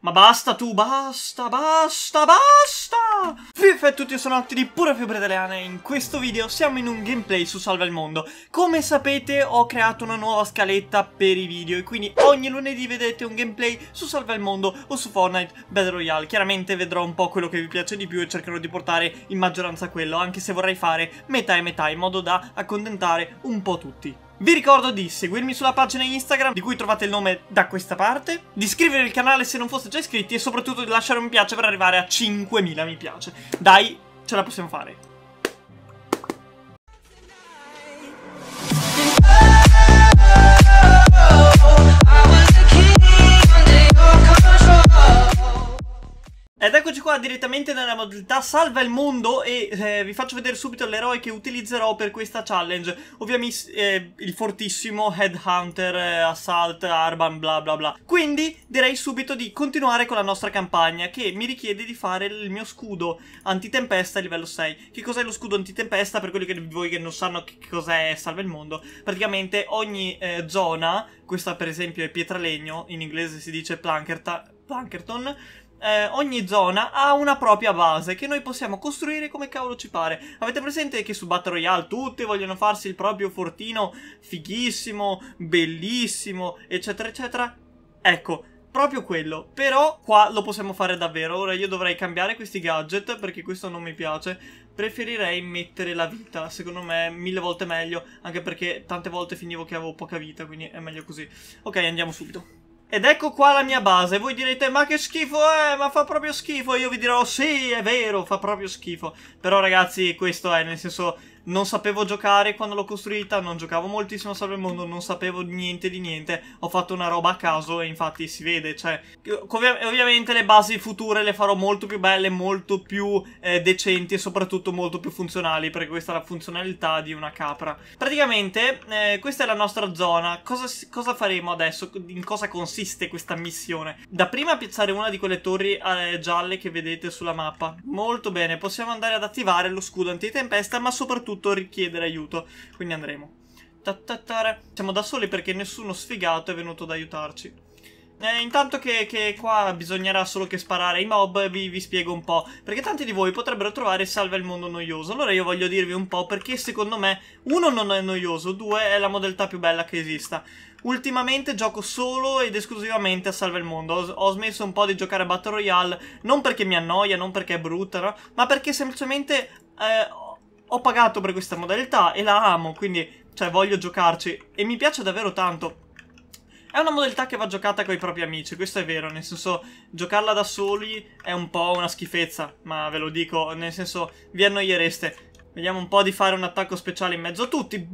Ma basta tu, basta, basta, basta! Fifi a tutti, sono Atti di Pura Fibra Italiana e in questo video siamo in un gameplay su Salva il Mondo. Come sapete ho creato una nuova scaletta per i video e quindi ogni lunedì vedrete un gameplay su Salva il Mondo o su Fortnite Battle Royale. Chiaramente vedrò un po' quello che vi piace di più e cercherò di portare in maggioranza quello, anche se vorrei fare metà e metà in modo da accontentare un po' tutti. Vi ricordo di seguirmi sulla pagina Instagram, di cui trovate il nome da questa parte, di iscrivervi al canale se non foste già iscritti e soprattutto di lasciare un mi piace per arrivare a 5.000 mi piace. Dai, ce la possiamo fare. direttamente nella modalità Salva il mondo e eh, vi faccio vedere subito l'eroe che utilizzerò per questa challenge. Ovviamente eh, il fortissimo Headhunter, eh, Assault, Arban, bla bla bla. Quindi direi subito di continuare con la nostra campagna che mi richiede di fare il mio scudo antitempesta livello 6. Che cos'è lo scudo antitempesta per quelli di voi che non sanno che cos'è Salva il mondo? Praticamente ogni eh, zona, questa per esempio è pietralegno, in inglese si dice plankerta Punkerton eh, ogni zona ha una propria base che noi possiamo costruire come cavolo ci pare. Avete presente che su Battle Royale tutti vogliono farsi il proprio fortino fighissimo, bellissimo, eccetera, eccetera? Ecco, proprio quello. Però qua lo possiamo fare davvero. Ora io dovrei cambiare questi gadget perché questo non mi piace. Preferirei mettere la vita, secondo me mille volte meglio, anche perché tante volte finivo che avevo poca vita, quindi è meglio così. Ok, andiamo subito. Ed ecco qua la mia base, voi direte ma che schifo è, ma fa proprio schifo, io vi dirò sì è vero, fa proprio schifo, però ragazzi questo è nel senso non sapevo giocare quando l'ho costruita, non giocavo moltissimo a Mondo, non sapevo niente di niente, ho fatto una roba a caso e infatti si vede, cioè, ov ovviamente le basi future le farò molto più belle, molto più eh, decenti e soprattutto molto più funzionali, perché questa è la funzionalità di una capra. Praticamente, eh, questa è la nostra zona, cosa, cosa, faremo adesso, in cosa consiste questa missione? Da prima piazzare una di quelle torri eh, gialle che vedete sulla mappa, molto bene, possiamo andare ad attivare lo scudo antitempesta, ma soprattutto potuto richiedere aiuto. Quindi andremo. Tattatare. Siamo da soli perché nessuno sfigato è venuto ad aiutarci. Eh, intanto che, che, qua bisognerà solo che sparare ai mob, vi, vi, spiego un po'. Perché tanti di voi potrebbero trovare Salve il mondo noioso. Allora io voglio dirvi un po' perché secondo me, uno, non è noioso, due, è la modalità più bella che esista. Ultimamente gioco solo ed esclusivamente a Salve il mondo. Ho, ho smesso un po' di giocare a Battle Royale, non perché mi annoia, non perché è brutta, no? ma perché semplicemente... Eh, ho pagato per questa modalità e la amo, quindi cioè, voglio giocarci e mi piace davvero tanto. È una modalità che va giocata con i propri amici, questo è vero, nel senso giocarla da soli è un po' una schifezza, ma ve lo dico, nel senso vi annoiereste. Vediamo un po' di fare un attacco speciale in mezzo a tutti.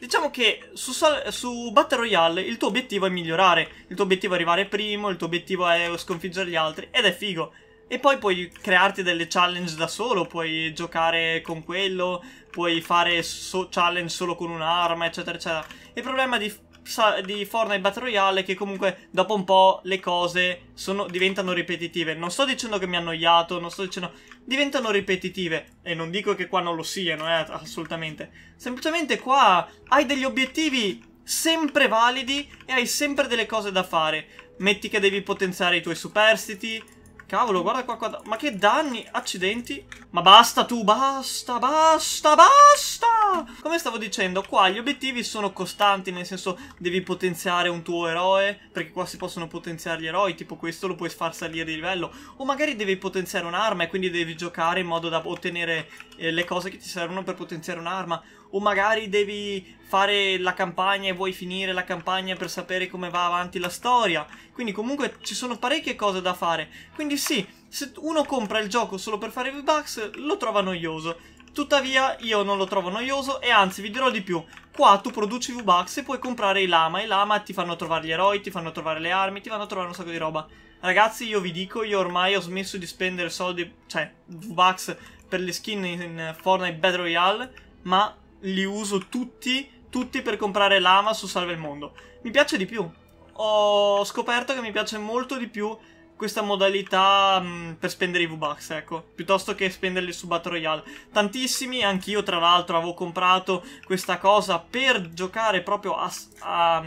Diciamo che su, su Battle Royale il tuo obiettivo è migliorare, il tuo obiettivo è arrivare primo, il tuo obiettivo è sconfiggere gli altri ed è figo. E poi puoi crearti delle challenge da solo, puoi giocare con quello, puoi fare so challenge solo con un'arma, eccetera, eccetera. Il problema di, di, Fortnite Battle Royale è che comunque dopo un po' le cose sono, diventano ripetitive. Non sto dicendo che mi ha annoiato, non sto dicendo... Diventano ripetitive. E non dico che qua non lo siano, eh, assolutamente. Semplicemente qua hai degli obiettivi sempre validi e hai sempre delle cose da fare. Metti che devi potenziare i tuoi superstiti Cavolo, guarda qua, qua. Ma che danni, accidenti. Ma basta tu, basta, basta, basta. Come stavo dicendo, qua gli obiettivi sono costanti, nel senso devi potenziare un tuo eroe, perché qua si possono potenziare gli eroi, tipo questo lo puoi far salire di livello, o magari devi potenziare un'arma e quindi devi giocare in modo da ottenere eh, le cose che ti servono per potenziare un'arma, o magari devi fare la campagna e vuoi finire la campagna per sapere come va avanti la storia. Quindi comunque ci sono parecchie cose da fare. Quindi sì, se uno compra il gioco solo per fare V-Bucks lo trova noioso. Tuttavia io non lo trovo noioso e anzi vi dirò di più Qua tu produci V-Bucks e puoi comprare i lama I lama ti fanno trovare gli eroi, ti fanno trovare le armi, ti fanno trovare un sacco di roba Ragazzi io vi dico, io ormai ho smesso di spendere soldi, cioè V-Bucks per le skin in Fortnite Battle Royale Ma li uso tutti, tutti per comprare lama su Salve il Mondo Mi piace di più Ho scoperto che mi piace molto di più questa modalità mh, per spendere i V-Bucks, ecco, piuttosto che spenderli su Battle Royale. Tantissimi, anch'io tra l'altro avevo comprato questa cosa per giocare proprio a, a,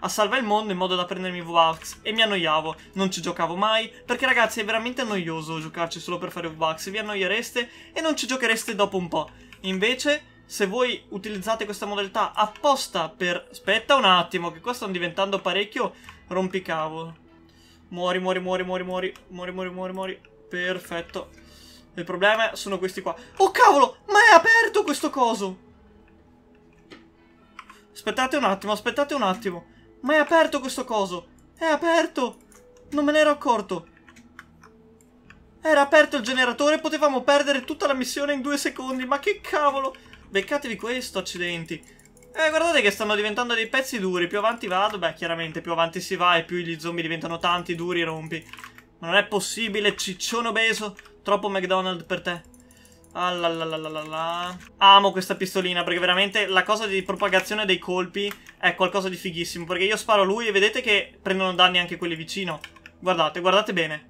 a Salva il Mondo in modo da prendermi i V-Bucks e mi annoiavo, non ci giocavo mai, perché ragazzi è veramente noioso giocarci solo per fare V-Bucks, vi annoiereste e non ci giochereste dopo un po'. Invece... Se voi utilizzate questa modalità apposta per... Aspetta un attimo, che qua stanno diventando parecchio rompicavo. Muori, muori, muori, muori, muori, muori, muori, muori, muori. Perfetto. Il problema sono questi qua. Oh cavolo, ma è aperto questo coso! Aspettate un attimo, aspettate un attimo. Ma è aperto questo coso! È aperto! Non me ne ero accorto. Era aperto il generatore, potevamo perdere tutta la missione in due secondi. Ma che cavolo! Beccatevi questo, accidenti. Eh, guardate che stanno diventando dei pezzi duri. Più avanti vado, beh, chiaramente più avanti si va e più gli zombie diventano tanti, duri e rompi. Ma non è possibile, ciccione obeso. Troppo McDonald's per te. Ah, Amo questa pistolina perché veramente la cosa di propagazione dei colpi è qualcosa di fighissimo. Perché io sparo lui e vedete che prendono danni anche quelli vicino. Guardate, guardate bene.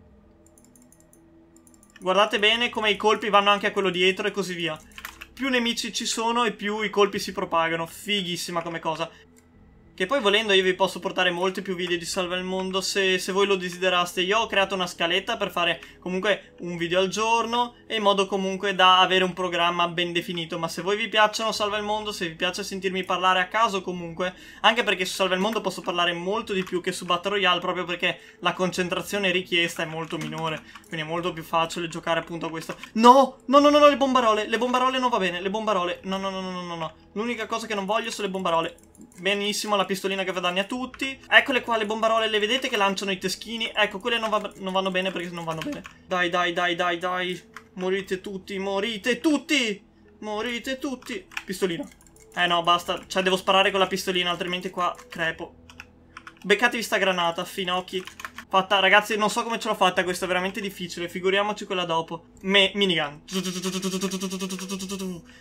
Guardate bene come i colpi vanno anche a quello dietro e così via più nemici ci sono e più i colpi si propagano. Fighissima come cosa. Che poi volendo io vi posso portare molti più video di Salva il Mondo se, se, voi lo desideraste. Io ho creato una scaletta per fare comunque un video al giorno e in modo comunque da avere un programma ben definito. Ma se voi vi piacciono Salva il Mondo, se vi piace sentirmi parlare a caso comunque, anche perché su Salva il Mondo posso parlare molto di più che su Battle Royale proprio perché la concentrazione richiesta è molto minore. Quindi è molto più facile giocare appunto a questo. No! No, no, no, no, le bombarole! Le bombarole non va bene, le bombarole! No, no, no, no, no, no. L'unica cosa che non voglio sono le bombarole benissimo la pistolina che fa danni a tutti. Eccole qua le bombarole, le vedete che lanciano i teschini? Ecco, quelle non, va non vanno bene perché non vanno bene. Dai, dai, dai, dai, dai. Morite tutti, morite tutti! Morite tutti! Pistolina. Eh no, basta. Cioè, devo sparare con la pistolina, altrimenti qua crepo. Beccatevi sta granata, finocchi. Fatta, ragazzi, non so come ce l'ho fatta, questa è veramente difficile, figuriamoci quella dopo. Me, minigun.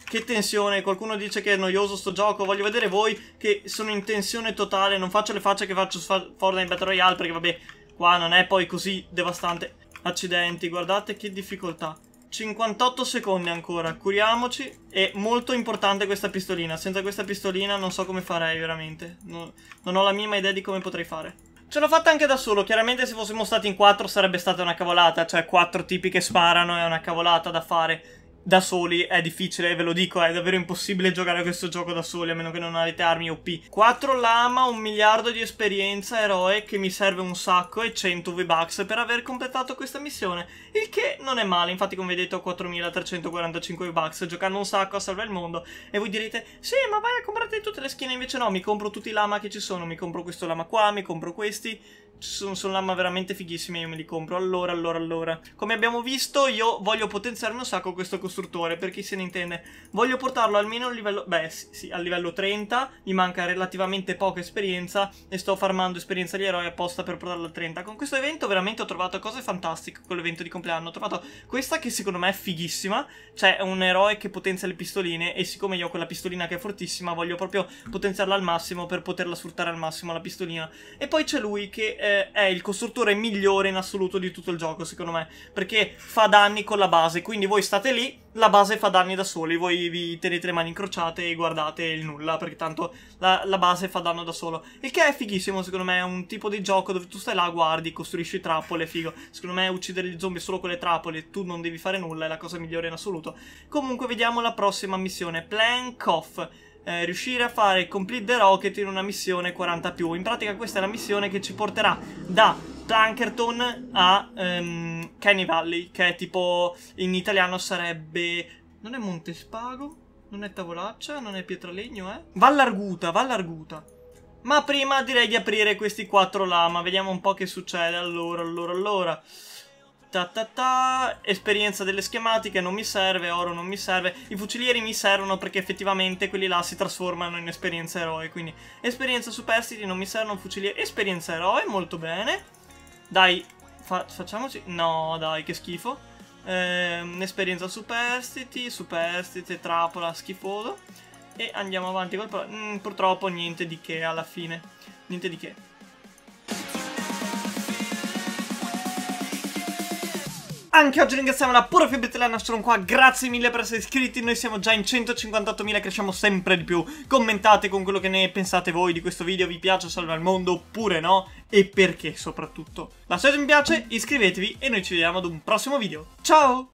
Che tensione, qualcuno dice che è noioso sto gioco, voglio vedere voi che sono in tensione totale, non faccio le facce che faccio su Fortnite Battle Royale, perché vabbè, qua non è poi così devastante. Accidenti, guardate che difficoltà. 58 secondi ancora, curiamoci. È molto importante questa pistolina, senza questa pistolina non so come farei veramente. non, non ho la minima idea di come potrei fare. Ce l'ho fatta anche da solo, chiaramente se fossimo stati in quattro sarebbe stata una cavolata, cioè quattro tipi che sparano è una cavolata da fare da soli è difficile, ve lo dico, è davvero impossibile giocare a questo gioco da soli, a meno che non avete armi OP. 4 lama, un miliardo di esperienza, eroe, che mi serve un sacco, e 100 V-Bucks per aver completato questa missione. Il che non è male, infatti come vedete ho 4345 V-Bucks, giocando un sacco a salvare il mondo. E voi direte, sì, ma vai a comprarti tutte le schiene invece no, mi compro tutti i lama che ci sono, mi compro questo lama qua, mi compro questi sono, sono lama veramente fighissime, io me li compro. Allora, allora, allora. Come abbiamo visto, io voglio potenziarmi un sacco questo costruttore, per chi se ne intende. Voglio portarlo almeno a livello... Beh, sì, sì, al livello 30. Mi manca relativamente poca esperienza e sto farmando esperienza di eroe apposta per portarlo al 30. Con questo evento veramente ho trovato cose fantastiche con l'evento di compleanno. Ho trovato questa che secondo me è fighissima. Cioè, è un eroe che potenzia le pistoline. e siccome io ho quella pistolina che è fortissima, voglio proprio potenziarla al massimo per poterla sfruttare al massimo la pistolina. E poi c'è lui che... Eh, eh, è il costruttore migliore in assoluto di tutto il gioco, secondo me, perché fa danni con la base, quindi voi state lì, la base fa danni da soli, voi vi tenete le mani incrociate e guardate il nulla, perché tanto la, la base fa danno da solo. Il che è fighissimo, secondo me, è un tipo di gioco dove tu stai là, guardi, costruisci trappole, figo. Secondo me uccidere gli zombie solo con le trappole, tu non devi fare nulla, è la cosa migliore in assoluto. Comunque vediamo la prossima missione, Plank Off eh, riuscire a fare Complete the Rocket in una missione 40+. Più. In pratica questa è la missione che ci porterà da Plankerton a um, ehm, Canny Valley, che tipo in italiano sarebbe... Non è Montespago? Non è Tavolaccia? Non è Pietralegno, eh? Vallarguta, Vallarguta. Ma prima direi di aprire questi quattro lama, vediamo un po' che succede. Allora, allora, allora... Ta ta ta, esperienza delle schematiche non mi serve, oro non mi serve. I fucilieri mi servono perché effettivamente quelli là si trasformano in esperienza eroe, quindi esperienza superstiti non mi servono fucilieri, esperienza eroe, molto bene. Dai, fa facciamoci... No, dai, che schifo. Ehm, esperienza superstiti, superstiti, trappola, schifoso. E andiamo avanti col... Mm, purtroppo niente di che alla fine. Niente di che. Anche oggi ringraziamo la pura Fibra Italiana, sono qua, grazie mille per essere iscritti, noi siamo già in 158.000, cresciamo sempre di più. Commentate con quello che ne pensate voi di questo video, vi piace salvare il Mondo oppure no, e perché soprattutto. Lasciate un mi piace, iscrivetevi e noi ci vediamo ad un prossimo video. Ciao!